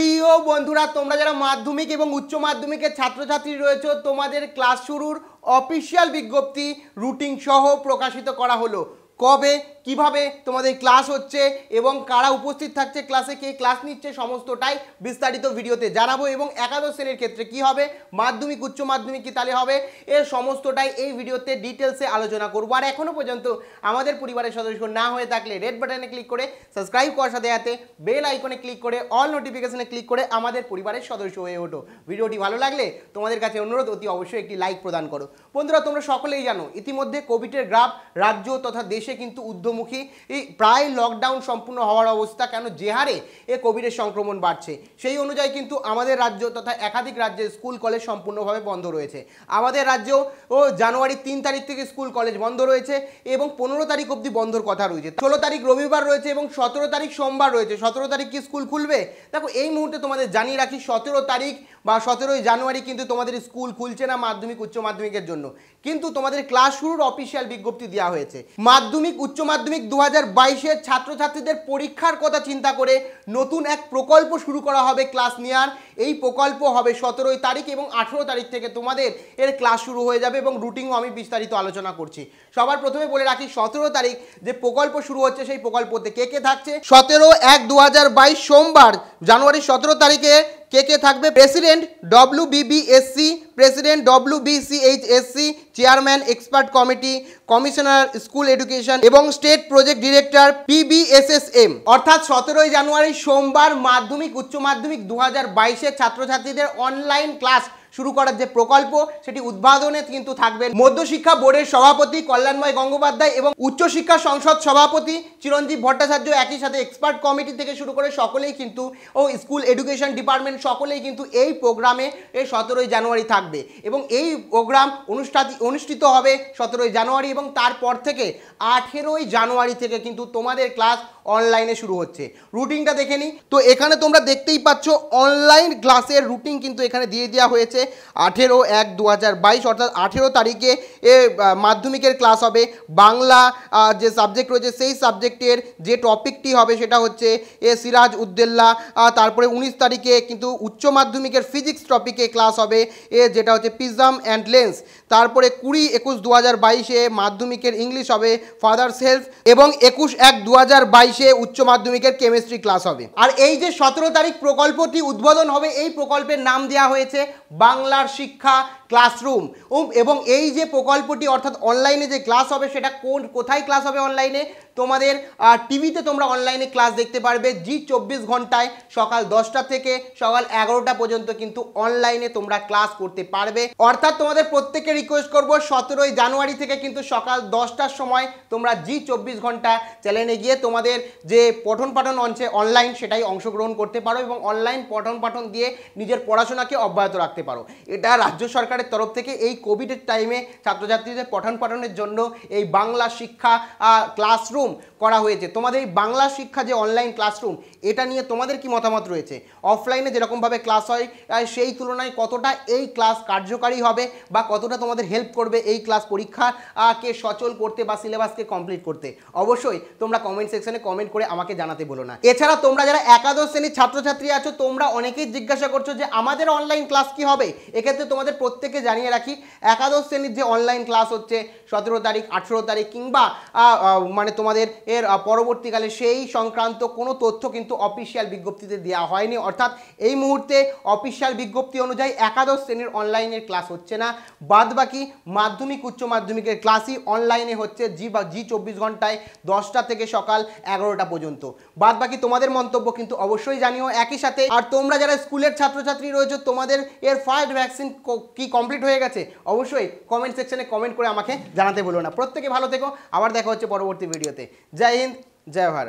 প্রিয় বন্ধুরা তোমরা যারা মাধ্যমিক এবং উচ্চ মাধ্যমিকের ছাত্রছাত্রী রয়েছে তোমাদের ক্লাস শুরুর অফিসিয়াল বিজ্ঞপ্তি রুটিন সহ প্রকাশিত করা হলো কবে কিভাবে তোমাদের ক্লাস হচ্ছে এবং কারা উপস্থিত থাকছে ক্লাসে কে ক্লাস নিচ্ছে সমস্তটাই বিস্তারিত ভিডিওতে জানাবো এবং একাদশ শ্রেণীর ক্ষেত্রে কি হবে মাধ্যমিক উচ্চ মাধ্যমিক কি তাহলে হবে এর সমস্তটাই এই ভিডিওতে ডিটেলসে আলোচনা করবো আর এখনও পর্যন্ত আমাদের পরিবারের সদস্য না হয়ে থাকলে রেড বাটনে ক্লিক করে সাবস্ক্রাইব করার সাথে হাতে বেল আইকনে ক্লিক করে অল নোটিফিকেশানে ক্লিক করে আমাদের পরিবারের সদস্য হয়ে ওঠো ভিডিওটি ভালো লাগলে তোমাদের কাছে অনুরোধ অতি অবশ্যই একটি লাইক প্রদান করো বন্ধুরা তোমরা সকলেই জানো ইতিমধ্যে কোভিডের গ্রাফ রাজ্য তথা দেশে কিন্তু উদ্যম মুখোমুখি প্রায় লকডাউন সম্পূর্ণ হওয়ার অবস্থা কেন যে হারে এ কোভিডের সংক্রমণ বাড়ছে সেই অনুযায়ী কিন্তু আমাদের রাজ্য তথা একাধিক রাজ্যে স্কুল কলেজ সম্পূর্ণভাবে বন্ধ রয়েছে আমাদের রাজ্য ও জানুয়ারি তিন তারিখ থেকে স্কুল কলেজ বন্ধ রয়েছে এবং পনেরো তারিখ অবধি বন্ধর কথা রয়েছে ষোলো তারিখ রবিবার রয়েছে এবং সতেরো তারিখ সোমবার রয়েছে সতেরো তারিখ কি স্কুল খুলবে দেখো এই মুহূর্তে তোমাদের জানিয়ে রাখি সতেরো তারিখ বা সতেরোই জানুয়ারি কিন্তু তোমাদের স্কুল খুলছে না মাধ্যমিক উচ্চ মাধ্যমিকের জন্য কিন্তু তোমাদের ক্লাস শুরুর অফিসিয়াল বিজ্ঞপ্তি দেওয়া হয়েছে মাধ্যমিক উচ্চ মাধ্যমিক মাধ্যমিক দু হাজার বাইশের ছাত্রছাত্রীদের পরীক্ষার কথা চিন্তা করে নতুন এক প্রকল্প শুরু করা হবে ক্লাস নেওয়ার এই প্রকল্প হবে সতেরোই তারিখ এবং আঠেরো তারিখ থেকে তোমাদের এর ক্লাস শুরু হয়ে যাবে এবং রুটিনও আমি বিস্তারিত আলোচনা করছি সবার প্রথমে বলে রাখি সতেরো তারিখ যে প্রকল্প শুরু হচ্ছে সেই প্রকল্পতে কে কে থাকছে সতেরো এক দু সোমবার জানুয়ারি সতেরো তারিখে কে কে থাকবে president W BBSC president W BCHSC chairman expert committee commissioner school education এবং স্টেট প্রজেক্ট ডিরেক্টর পিবিএসএসএম অর্থাৎ সতেরোই জানুয়ারি সোমবার মাধ্যমিক উচ্চ মাধ্যমিক দু হাজার বাইশে ছাত্রছাত্রীদের অনলাইন ক্লাস শুরু করার যে প্রকল্প সেটি উদ্বোধনে কিন্তু থাকবেন মধ্যশিক্ষা বোর্ডের সভাপতি কল্যাণময় গঙ্গোপাধ্যায় এবং উচ্চশিক্ষা সংসদ সভাপতি চিরঞ্জীব ভট্টাচার্য একই সাথে এক্সপার্ট কমিটি থেকে শুরু করে সকলেই কিন্তু ও স্কুল এডুকেশন ডিপার্টমেন্ট সকলেই কিন্তু এই প্রোগ্রামে এই সতেরোই জানুয়ারি থাকবে এবং এই প্রোগ্রাম অনুষ্ঠা অনুষ্ঠিত হবে সতেরোই জানুয়ারি এবং তারপর থেকে আঠেরোই জানুয়ারি থেকে কিন্তু তোমাদের ক্লাস অনলাইনে শুরু হচ্ছে রুটিনটা দেখে নিই তো এখানে তোমরা দেখতেই পাচ্ছ অনলাইন ক্লাসের রুটিন কিন্তু এখানে দিয়ে দেওয়া হয়েছে হচ্ছে আঠেরো এক দু অর্থাৎ আঠেরো তারিখে এ মাধ্যমিকের ক্লাস হবে বাংলা যে সাবজেক্ট রয়েছে সেই সাবজেক্টের যে টপিকটি হবে সেটা হচ্ছে এ সিরাজ উদ্দেল্লা তারপরে উনিশ তারিখে কিন্তু উচ্চ মাধ্যমিকের ফিজিক্স টপিকে ক্লাস হবে এ যেটা হচ্ছে পিজাম অ্যান্ড লেন্স তারপরে কুড়ি একুশ দু হাজার বাইশে মাধ্যমিকের ইংলিশ হবে ফাদার সেলফ এবং একুশ এক দু হাজার বাইশে উচ্চ মাধ্যমিকের কেমিস্ট্রি ক্লাস হবে আর এই যে সতেরো তারিখ প্রকল্পটি উদ্বোধন হবে এই প্রকল্পের নাম দেওয়া হয়েছে বাংলার শিক্ষা ক্লাসরুম এবং এই যে প্রকল্পটি অর্থাৎ অনলাইনে যে ক্লাস হবে সেটা কোন কোথায় ক্লাস হবে অনলাইনে তোমাদের টিভিতে তোমরা অনলাইনে ক্লাস দেখতে পারবে জি চব্বিশ ঘন্টায় সকাল দশটা থেকে সকাল এগারোটা পর্যন্ত কিন্তু অনলাইনে তোমরা ক্লাস করতে পারবে অর্থাৎ তোমাদের প্রত্যেকে রিকোয়েস্ট করব সতেরোই জানুয়ারি থেকে কিন্তু সকাল দশটার সময় তোমরা জি চব্বিশ ঘন্টা চ্যানেলে গিয়ে তোমাদের যে পঠন পাঠন অঞ্চে অনলাইন সেটাই অংশগ্রহণ করতে পারো এবং অনলাইন পঠন পাঠন দিয়ে নিজের পড়াশোনাকে অব্যাহত রাখতে পারো এটা রাজ্য সরকার সরকারের তরফ থেকে এই কোভিডের টাইমে ছাত্রছাত্রীদের পঠন পাঠনের জন্য এই বাংলা শিক্ষা ক্লাসরুম করা হয়েছে তোমাদের এই বাংলা শিক্ষা যে অনলাইন ক্লাসরুম এটা নিয়ে তোমাদের কি মতামত রয়েছে অফলাইনে যেরকমভাবে ক্লাস হয় সেই তুলনায় কতটা এই ক্লাস কার্যকারী হবে বা কতটা তোমাদের হেল্প করবে এই ক্লাস পরীক্ষাকে সচল করতে বা সিলেবাসকে কমপ্লিট করতে অবশ্যই তোমরা কমেন্ট সেকশনে কমেন্ট করে আমাকে জানাতে বলো না এছাড়া তোমরা যারা একাদশ শ্রেণীর ছাত্রছাত্রী আছো তোমরা অনেকেই জিজ্ঞাসা করছো যে আমাদের অনলাইন ক্লাস কি হবে এক্ষেত্রে তোমাদের প্রত্যেক থেকে জানিয়ে রাখি একাদশ শ্রেণীর যে অনলাইন ক্লাস হচ্ছে সতেরো তারিখ আঠেরো তারিখ কিংবা মানে তোমাদের এর পরবর্তীকালে সেই সংক্রান্ত কোনো তথ্য কিন্তু অফিসিয়াল বিজ্ঞপ্তিতে দেওয়া হয়নি অর্থাৎ এই মুহূর্তে অফিসিয়াল বিজ্ঞপ্তি অনুযায়ী একাদশ শ্রেণীর অনলাইনের ক্লাস হচ্ছে না বাদ বাকি মাধ্যমিক উচ্চ মাধ্যমিকের ক্লাসই অনলাইনে হচ্ছে জি বা জি চব্বিশ ঘন্টায় দশটা থেকে সকাল এগারোটা পর্যন্ত বাদ বাকি তোমাদের মন্তব্য কিন্তু অবশ্যই জানিও একই সাথে আর তোমরা যারা স্কুলের ছাত্রছাত্রী রয়েছে তোমাদের এর ফার্স্ট ভ্যাকসিন কি কমপ্লিট হয়ে গেছে অবশ্যই কমেন্ট সেকশনে কমেন্ট করে আমাকে জানাতে বলো না প্রত্যেকে ভালো থেকো আবার দেখা হচ্ছে পরবর্তী ভিডিওতে জয় হিন্দ জয় ভারত